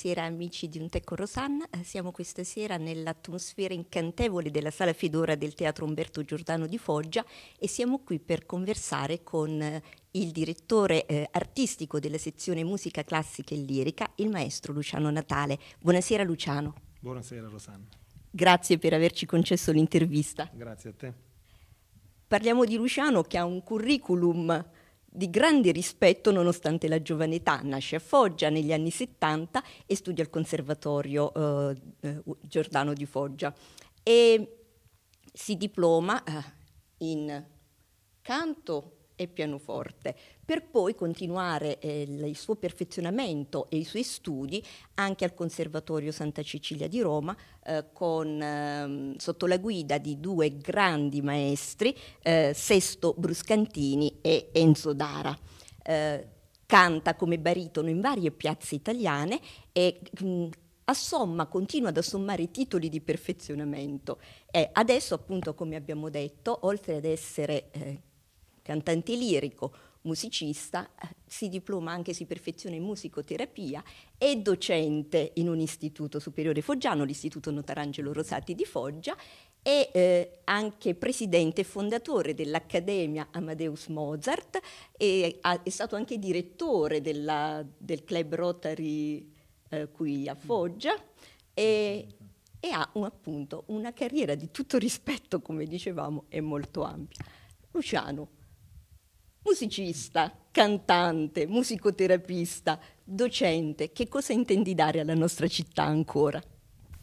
Buonasera amici di Un Tecco Rosanna, eh, siamo questa sera nell'atmosfera incantevole della Sala Fedora del Teatro Umberto Giordano di Foggia e siamo qui per conversare con eh, il direttore eh, artistico della sezione musica classica e lirica, il maestro Luciano Natale. Buonasera Luciano. Buonasera Rosanna. Grazie per averci concesso l'intervista. Grazie a te. Parliamo di Luciano che ha un curriculum di grande rispetto nonostante la giovane età. Nasce a Foggia negli anni 70 e studia al Conservatorio eh, eh Giordano di Foggia e si diploma eh, in canto e pianoforte, per poi continuare eh, il suo perfezionamento e i suoi studi anche al Conservatorio Santa Cecilia di Roma eh, con, eh, sotto la guida di due grandi maestri, eh, Sesto Bruscantini e Enzo Dara eh, canta come baritono in varie piazze italiane e mh, assomma, continua ad assommare titoli di perfezionamento. E adesso, appunto, come abbiamo detto, oltre ad essere eh, cantante lirico, musicista, eh, si diploma anche, si perfeziona in musicoterapia, è docente in un istituto superiore foggiano, l'Istituto Notarangelo Rosati di Foggia, è eh, anche presidente e fondatore dell'Accademia Amadeus Mozart, e ha, è stato anche direttore della, del club Rotary eh, qui a mm. Foggia e, e ha un, appunto una carriera di tutto rispetto, come dicevamo, è molto ampia. Luciano, musicista, cantante, musicoterapista, docente, che cosa intendi dare alla nostra città ancora?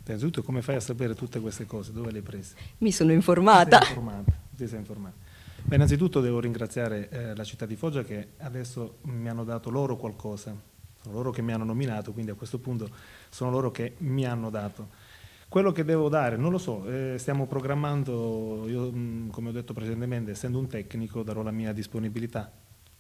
Innanzitutto come fai a sapere tutte queste cose? Dove le hai prese? Mi sono informata. Ti sei informata. Ti sei informata. Beh, innanzitutto devo ringraziare eh, la città di Foggia che adesso mi hanno dato loro qualcosa, sono loro che mi hanno nominato, quindi a questo punto sono loro che mi hanno dato. Quello che devo dare, non lo so, eh, stiamo programmando, io mm, come ho detto precedentemente, essendo un tecnico darò la mia disponibilità,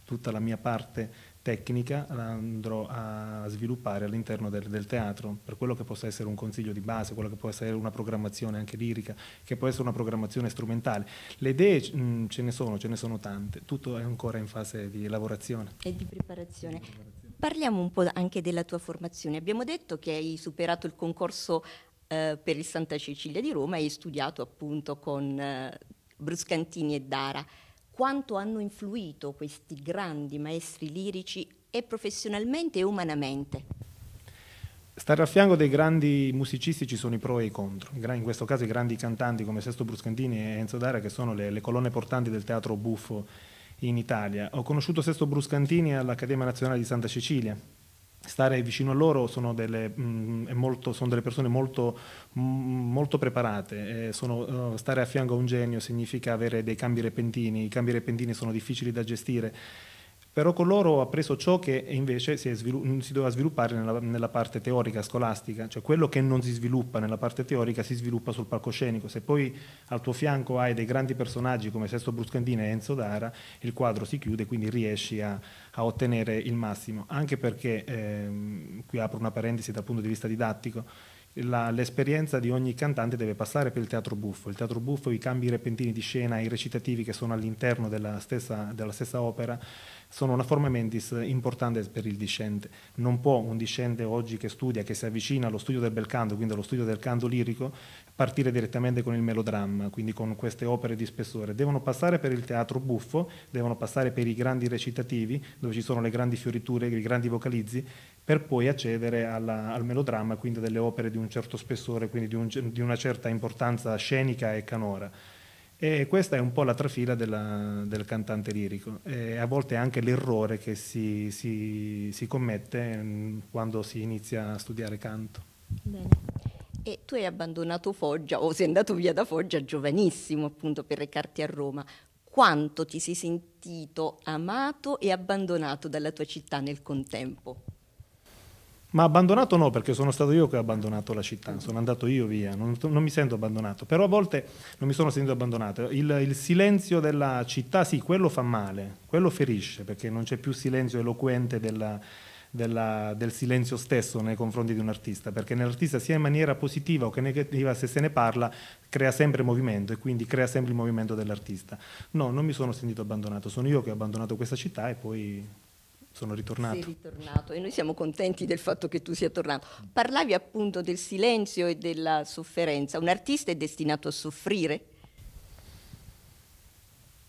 tutta la mia parte tecnica la andrò a sviluppare all'interno del, del, teatro, per quello che possa essere un consiglio di base, quello che può essere una programmazione anche lirica, che può essere una programmazione strumentale. Le idee mh, mm, ce ne sono, ce ne sono tante, tutto è ancora in fase di lavorazione. E di preparazione. Parliamo un po' anche della tua formazione. Abbiamo detto che hai superato il concorso eh, per il Santa Cecilia di Roma e studiato appunto con eh, Bruscantini e Dara. Quanto hanno influito questi grandi maestri lirici e professionalmente e umanamente? Stare a fianco dei grandi musicisti ci sono i pro e i contro, in questo caso i grandi cantanti come Sesto Bruscantini e Enzo Dara che sono le, le colonne portanti del teatro buffo in Italia. Ho conosciuto Sesto Bruscantini all'Accademia Nazionale di Santa Cecilia, stare vicino a loro sono delle, mh, mm, molto, sono delle persone molto, mh, mm, molto preparate, eh, sono, uh, stare a fianco a un genio significa avere dei cambi repentini, i cambi repentini sono difficili da gestire però con loro ho appreso ciò che invece si, svilu- si doveva sviluppare nella, nella, parte teorica scolastica, cioè quello che non si sviluppa nella parte teorica si sviluppa sul palcoscenico. Se poi al tuo fianco hai dei grandi personaggi come Sesto Bruscandini e Enzo Dara, il quadro si chiude, quindi riesci a, a ottenere il massimo, anche perché, ehm, qui apro una parentesi dal punto di vista didattico, l'esperienza di ogni cantante deve passare per il teatro buffo. Il teatro buffo, i cambi repentini di scena, i recitativi che sono all'interno della stessa, della stessa opera, sono una forma mentis importante per il discente. Non può un discente oggi che studia, che si avvicina allo studio del bel canto, quindi allo studio del canto lirico, partire direttamente con il melodramma, quindi con queste opere di spessore. Devono passare per il teatro buffo, devono passare per i grandi recitativi, dove ci sono le grandi fioriture, i grandi vocalizzi, per poi accedere alla, al melodramma, quindi delle opere di un certo spessore, quindi di, un, di una certa importanza scenica e canora. E questa è un po' la trafila della, del cantante lirico e a volte anche l'errore che si, si, si, commette mm, quando si inizia a studiare canto. Bene. E tu hai abbandonato Foggia o sei andato via da Foggia giovanissimo appunto per recarti a Roma. Quanto ti sei sentito amato e abbandonato dalla tua città nel contempo? Ma abbandonato no, perché sono stato io che ho abbandonato la città, sono andato io via, non, non mi sento abbandonato, però a volte non mi sono sentito abbandonato. Il, il, silenzio della città, sì, quello fa male, quello ferisce, perché non c'è più silenzio eloquente della, della, del silenzio stesso nei confronti di un artista, perché nell'artista sia in maniera positiva o che negativa, se se ne parla, crea sempre movimento e quindi crea sempre il movimento dell'artista. No, non mi sono sentito abbandonato, sono io che ho abbandonato questa città e poi sono ritornato. Sei ritornato e noi siamo contenti del fatto che tu sia tornato. Parlavi appunto del silenzio e della sofferenza. Un artista è destinato a soffrire?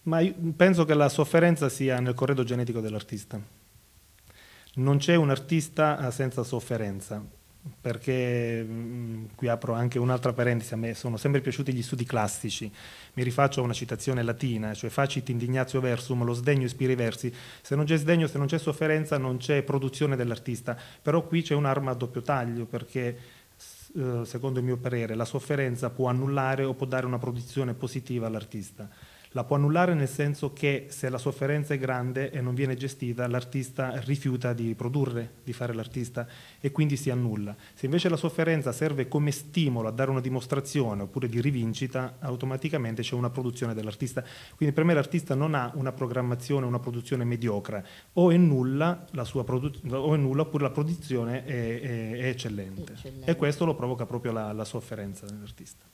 Ma io penso che la sofferenza sia nel corredo genetico dell'artista. Non c'è un artista eh, senza sofferenza perché mm, qui apro anche un'altra parentesi, a me sono sempre piaciuti gli studi classici, mi rifaccio a una citazione latina, cioè facit indignatio versum, lo sdegno ispira i versi, se non c'è sdegno, se non c'è sofferenza, non c'è produzione dell'artista, però qui c'è un'arma a doppio taglio, perché eh, secondo il mio parere la sofferenza può annullare o può dare una produzione positiva all'artista. La può annullare nel senso che se la sofferenza è grande e non viene gestita, l'artista rifiuta di produrre, di fare l'artista e quindi si annulla. Se invece la sofferenza serve come stimolo a dare una dimostrazione oppure di rivincita, automaticamente c'è una produzione dell'artista. Quindi per me l'artista non ha una programmazione, una produzione mediocre, o è nulla, la sua o è nulla oppure la produzione è, è, è eccellente. eccellente. E questo lo provoca proprio la, la sofferenza dell'artista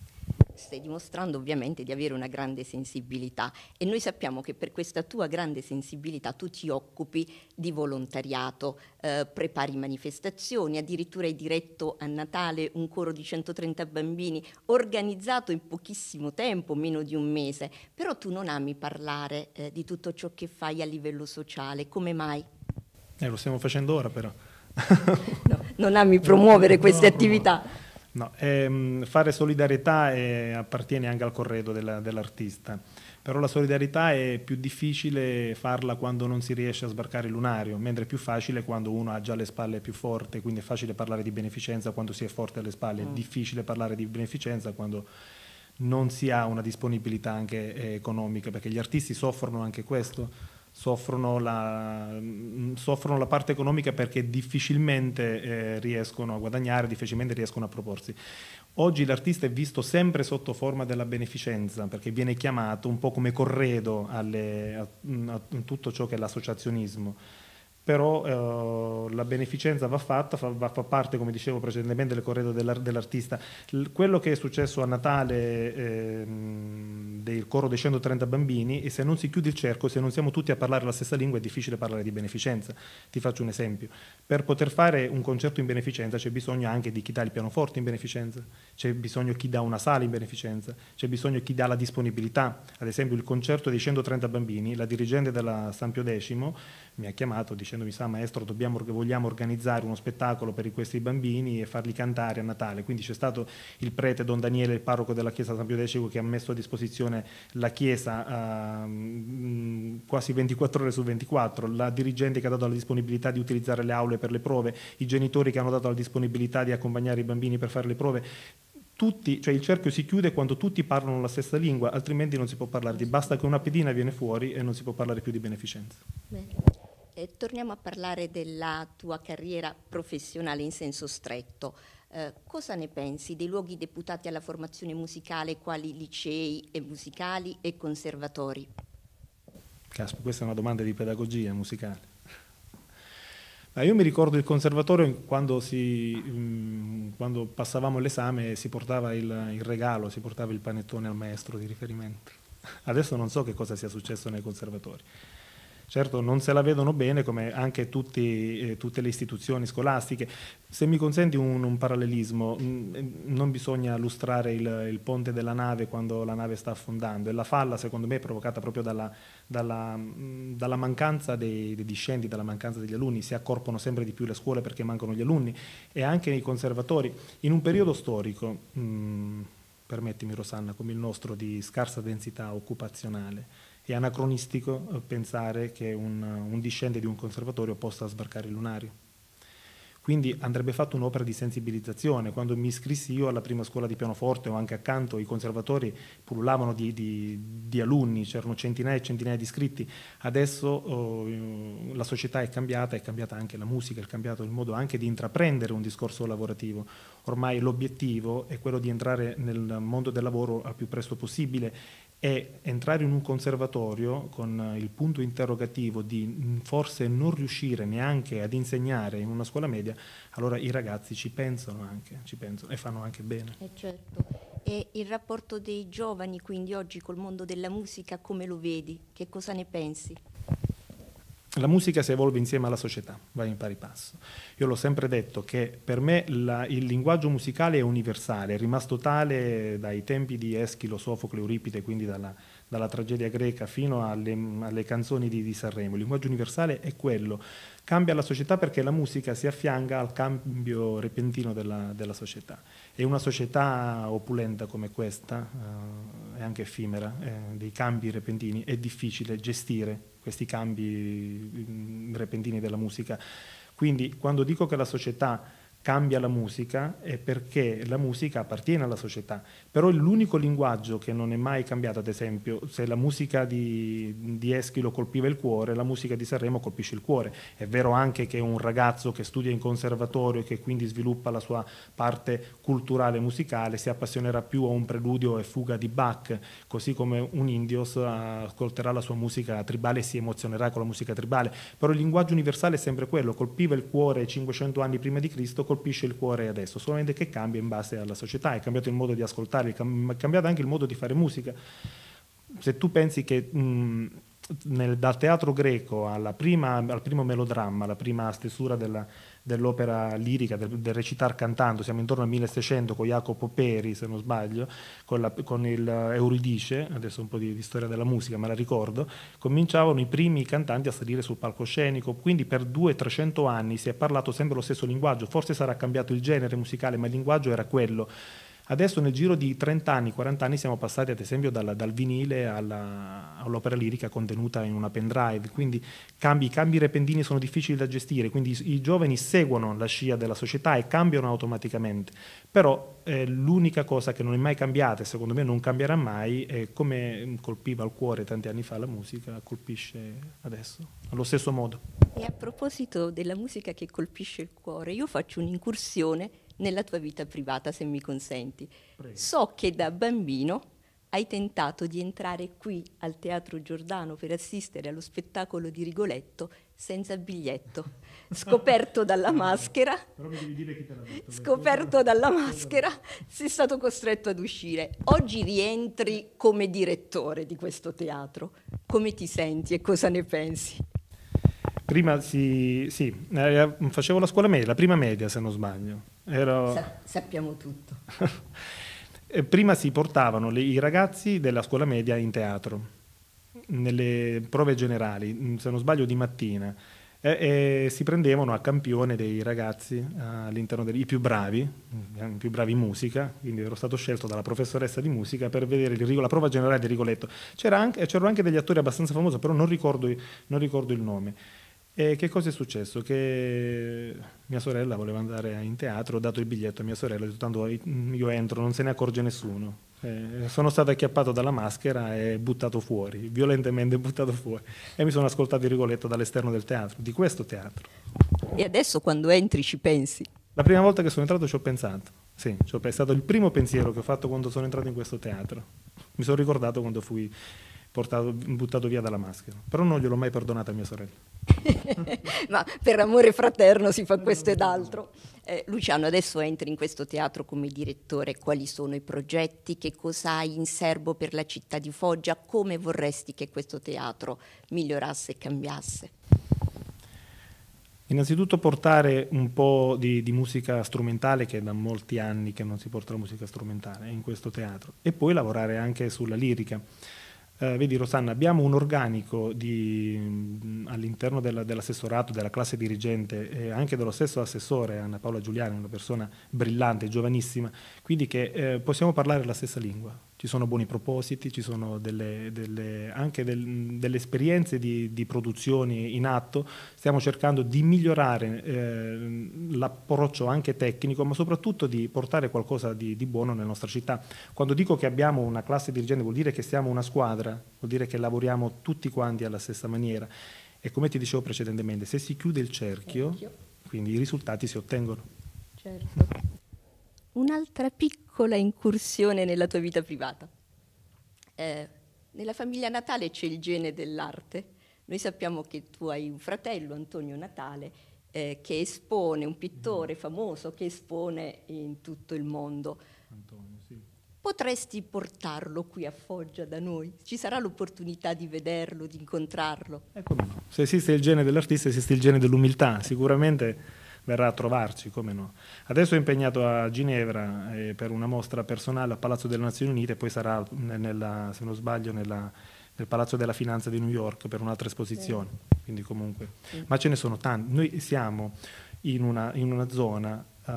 stai dimostrando ovviamente di avere una grande sensibilità e noi sappiamo che per questa tua grande sensibilità tu ti occupi di volontariato, eh, prepari manifestazioni, addirittura hai diretto a Natale un coro di 130 bambini organizzato in pochissimo tempo, meno di un mese, però tu non ami parlare eh, di tutto ciò che fai a livello sociale, come mai? Eh, lo stiamo facendo ora però. no, non ami promuovere queste no, attività. No, ehm, fare solidarietà è, eh, appartiene anche al corredo della, dell'artista, però la solidarietà è più difficile farla quando non si riesce a sbarcare il lunario, mentre è più facile quando uno ha già le spalle più forti, quindi è facile parlare di beneficenza quando si è forte alle spalle, mm. è difficile parlare di beneficenza quando non si ha una disponibilità anche eh, economica, perché gli artisti soffrono anche questo soffrono la, soffrono la, parte economica perché difficilmente eh, riescono a guadagnare, difficilmente riescono a proporsi. Oggi l'artista è visto sempre sotto forma della beneficenza perché viene chiamato un po' come corredo alle, a, a tutto ciò che è l'associazionismo però eh, la beneficenza va fatta, fa, fa, parte, come dicevo precedentemente, del corredo dell'artista. L- quello che è successo a Natale ehm, del coro dei 130 bambini, e se non si chiude il cerco, se non siamo tutti a parlare la stessa lingua, è difficile parlare di beneficenza. Ti faccio un esempio. Per poter fare un concerto in beneficenza c'è bisogno anche di chi dà il pianoforte in beneficenza, c'è bisogno di chi dà una sala in beneficenza, c'è bisogno di chi dà la disponibilità. Ad esempio il concerto dei 130 bambini, la dirigente della Sampio Pio X mi ha chiamato dicendo dicendomi sa maestro dobbiamo, vogliamo organizzare uno spettacolo per questi bambini e farli cantare a Natale. Quindi c'è stato il prete Don Daniele, il parroco della chiesa San Pio X che ha messo a disposizione la chiesa eh, quasi 24 ore su 24, la dirigente che ha dato la disponibilità di utilizzare le aule per le prove, i genitori che hanno dato la disponibilità di accompagnare i bambini per fare le prove. Tutti, cioè il cerchio si chiude quando tutti parlano la stessa lingua, altrimenti non si può parlare di basta che una pedina viene fuori e non si può parlare più di beneficenza. Bene eh, torniamo a parlare della tua carriera professionale in senso stretto. Eh, cosa ne pensi dei luoghi deputati alla formazione musicale quali licei e musicali e conservatori? Caspita, questa è una domanda di pedagogia musicale. Ma io mi ricordo il conservatorio quando, si, mm, quando passavamo l'esame si portava il, il regalo, si portava il panettone al maestro di riferimento. Adesso non so che cosa sia successo nei conservatori. Certo non se la vedono bene come anche tutti, eh, tutte le istituzioni scolastiche. Se mi consenti un, un parallelismo, mm, eh, non bisogna lustrare il, il, ponte della nave quando la nave sta affondando e la falla secondo me è provocata proprio dalla, dalla, mm, dalla mancanza dei, dei discenti, dalla mancanza degli alunni, si accorpano sempre di più le scuole perché mancano gli alunni e anche i conservatori. In un periodo storico... Mh, mm, permettimi Rosanna, come il nostro di scarsa densità occupazionale, è anacronistico eh, pensare che un, un discendente di un conservatorio possa sbarcare il lunario. Quindi andrebbe fatta un'opera di sensibilizzazione. Quando mi iscrissi io alla prima scuola di pianoforte o anche accanto i conservatori pullulavano di, di, di, alunni, c'erano centinaia e centinaia di iscritti. Adesso oh, eh, la società è cambiata, è cambiata anche la musica, è cambiato il modo anche di intraprendere un discorso lavorativo. Ormai l'obiettivo è quello di entrare nel mondo del lavoro al più presto possibile e entrare in un conservatorio con eh, il punto interrogativo di mm, forse non riuscire neanche ad insegnare in una scuola media, allora i ragazzi ci pensano anche, ci pensano e fanno anche bene. Eh certo. E il rapporto dei giovani quindi oggi col mondo della musica come lo vedi? Che cosa ne pensi? la musica si evolve insieme alla società, va in pari passo. Io l'ho sempre detto che per me la, il linguaggio musicale è universale, è rimasto tale dai tempi di Eschilo, Sofocle, Euripide, quindi dalla, dalla tragedia greca fino alle, alle canzoni di, di, Sanremo. Il linguaggio universale è quello. Cambia la società perché la musica si affianca al cambio repentino della, della società. E una società opulenta come questa, eh, è anche effimera, eh, dei cambi repentini, è difficile gestire questi cambi mm, repentini della musica. Quindi quando dico che la società cambia la musica è perché la musica appartiene alla società, però l'unico linguaggio che non è mai cambiato, ad esempio, se la musica di, di, Eschilo colpiva il cuore, la musica di Sanremo colpisce il cuore. È vero anche che un ragazzo che studia in conservatorio e che quindi sviluppa la sua parte culturale musicale si appassionerà più a un preludio e fuga di Bach, così come un indios ascolterà la sua musica tribale e si emozionerà con la musica tribale, però il linguaggio universale è sempre quello, colpiva il cuore 500 anni prima di Cristo, colpisce il cuore adesso, solamente che cambia in base alla società, è cambiato il modo di ascoltare, è cambiato anche il modo di fare musica. Se tu pensi che mh, nel, dal teatro greco prima, al primo melodramma, alla prima stesura della, dell'opera lirica, del, del recitar cantando, siamo intorno al 1600 con Jacopo Peri, se non sbaglio, con, la, con il Euridice, adesso un po' di, di, storia della musica, me la ricordo, cominciavano i primi cantanti a salire sul palcoscenico, quindi per 200-300 anni si è parlato sempre lo stesso linguaggio, forse sarà cambiato il genere musicale, ma il linguaggio era quello. Adesso nel giro di 30 anni, 40 anni siamo passati ad esempio dalla, dal vinile alla, all'opera lirica contenuta in una pendrive, quindi cambi, cambi repentini sono difficili da gestire, quindi i, i, giovani seguono la scia della società e cambiano automaticamente, però eh, l'unica cosa che non è mai cambiata e secondo me non cambierà mai è come colpiva il cuore tanti anni fa la musica, colpisce adesso, allo stesso modo. E a proposito della musica che colpisce il cuore, io faccio un'incursione nella tua vita privata, se mi consenti. Prego. So che da bambino hai tentato di entrare qui al Teatro Giordano per assistere allo spettacolo di Rigoletto senza biglietto, scoperto dalla maschera. Detto, scoperto dalla maschera, sei stato costretto ad uscire. Oggi rientri come direttore di questo teatro. Come ti senti e cosa ne pensi? Prima si, sì, eh, facevo la scuola media, la prima media se non sbaglio. Ero... Sa sappiamo tutto. Prima si portavano le, i ragazzi della scuola media in teatro, nelle prove generali, mm, se non sbaglio di mattina, e, e si prendevano a campione dei ragazzi eh, all'interno dei più bravi, mm, i più bravi in musica, quindi ero stato scelto dalla professoressa di musica per vedere il, la prova generale di Rigoletto. C'erano anche, anche, degli attori abbastanza famosi, però non ricordo, non ricordo il nome. E che cosa è successo? Che mia sorella voleva andare in teatro, ho dato il biglietto a mia sorella, ho detto tanto io entro, non se ne accorge nessuno. Eh, sono stato acchiappato dalla maschera e buttato fuori, violentemente buttato fuori. E mi sono ascoltato il rigoletto dall'esterno del teatro, di questo teatro. E adesso quando entri ci pensi? La prima volta che sono entrato ci ho pensato, sì, è stato il primo pensiero che ho fatto quando sono entrato in questo teatro. Mi sono ricordato quando fui portato, buttato via dalla maschera. Però non gliel'ho mai perdonata a mia sorella. Ma per amore fraterno si fa questo ed altro. Eh, Luciano, adesso entri in questo teatro come direttore. Quali sono i progetti? Che cosa hai in serbo per la città di Foggia? Come vorresti che questo teatro migliorasse e cambiasse? Innanzitutto portare un po' di, di, musica strumentale, che è da molti anni che non si porta la musica strumentale in questo teatro, e poi lavorare anche sulla lirica eh, vedi Rosanna, abbiamo un organico mm, all'interno dell'assessorato, della classe dirigente e anche dello stesso assessore Anna Paola Giuliani, una persona brillante, giovanissima, quindi che eh, possiamo parlare la stessa lingua ci sono buoni propositi, ci sono delle, delle, anche del, delle esperienze di, di, produzioni in atto, stiamo cercando di migliorare eh, l'approccio anche tecnico, ma soprattutto di portare qualcosa di, di, buono nella nostra città. Quando dico che abbiamo una classe dirigente vuol dire che siamo una squadra, vuol dire che lavoriamo tutti quanti alla stessa maniera e come ti dicevo precedentemente, se si chiude il cerchio, quindi i risultati si ottengono. Certo un'altra piccola incursione nella tua vita privata. Eh, nella famiglia Natale c'è il gene dell'arte. Noi sappiamo che tu hai un fratello, Antonio Natale, eh, che espone, un pittore famoso che espone in tutto il mondo. Antonio, sì. Potresti portarlo qui a Foggia da noi? Ci sarà l'opportunità di vederlo, di incontrarlo? Ecco, no. Se esiste il gene dell'artista, esiste il gene dell'umiltà. Sicuramente verrà a trovarci, come no. Adesso è impegnato a Ginevra eh, per una mostra personale al Palazzo delle Nazioni Unite, poi sarà, nella, se non sbaglio, nella, nel Palazzo della Finanza di New York per un'altra esposizione. Quindi comunque. Ma ce ne sono tanti. Noi siamo in una, in una zona, uh,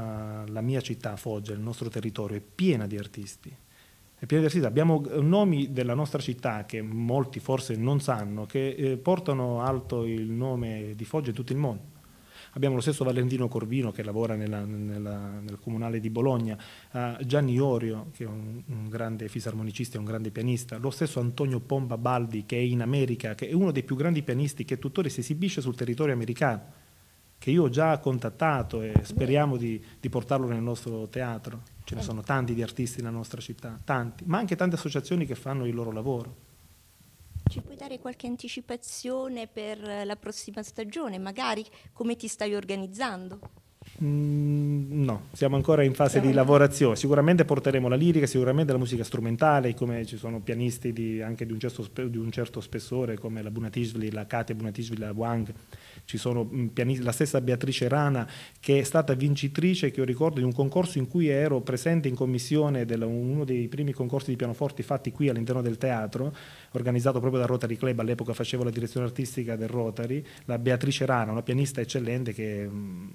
la mia città, Foggia, il nostro territorio, è piena di artisti. Abbiamo eh, nomi della nostra città che molti forse non sanno, che eh, portano alto il nome di Foggia in tutto il mondo abbiamo lo stesso Valentino Corvino che lavora nella, nella, nel comunale di Bologna, uh, Gianni Orio che è un, un grande fisarmonicista e un grande pianista, lo stesso Antonio Pomba Baldi che è in America, che è uno dei più grandi pianisti che tuttora si esibisce sul territorio americano che io ho già contattato e speriamo di, di, portarlo nel nostro teatro. Ce ne certo. sono tanti di artisti nella nostra città, tanti, ma anche tante associazioni che fanno il loro lavoro. Ci puoi dare qualche anticipazione per la prossima stagione? Magari come ti stai organizzando? Mm, no, siamo ancora in fase di lavorazione. Sicuramente porteremo la lirica, sicuramente la musica strumentale, come ci sono pianisti di, anche di un, certo, di un, certo, spessore come la Bunatisvili, la Katia Bunatisvili, la Wang. Ci sono mm, pianisti, la stessa Beatrice Rana che è stata vincitrice, che io ricordo, di un concorso in cui ero presente in commissione della, uno dei primi concorsi di pianoforti fatti qui all'interno del teatro, organizzato proprio dal Rotary Club, all'epoca facevo la direzione artistica del Rotary, la Beatrice Rana, una pianista eccellente che mm,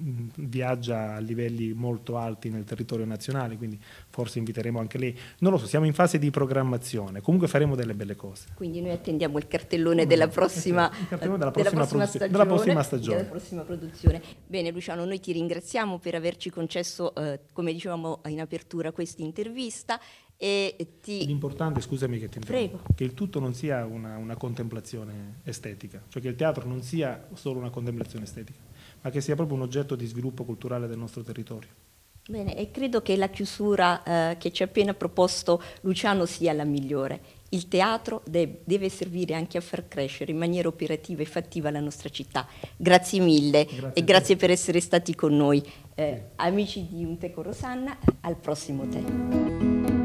viaggia a livelli molto alti nel territorio nazionale, quindi forse inviteremo anche lei. Non lo so, siamo in fase di programmazione, comunque faremo delle belle cose. Quindi noi attendiamo il cartellone della prossima, cartellone della prossima, eh, della prossima stagione, della prossima stagione. Della prossima produzione. Bene Luciano, noi ti ringraziamo per averci concesso, eh, come dicevamo in apertura, questa intervista. Ti... L'importante, scusami che ti interrompo, che il tutto non sia una, una contemplazione estetica, cioè che il teatro non sia solo una contemplazione estetica ma che sia proprio un oggetto di sviluppo culturale del nostro territorio. Bene, e credo che la chiusura eh, che ci ha appena proposto Luciano sia la migliore. Il teatro de deve servire anche a far crescere in maniera operativa e fattiva la nostra città. Grazie mille grazie e grazie per essere stati con noi. Eh, amici di Un Teco Rosanna, al prossimo tè.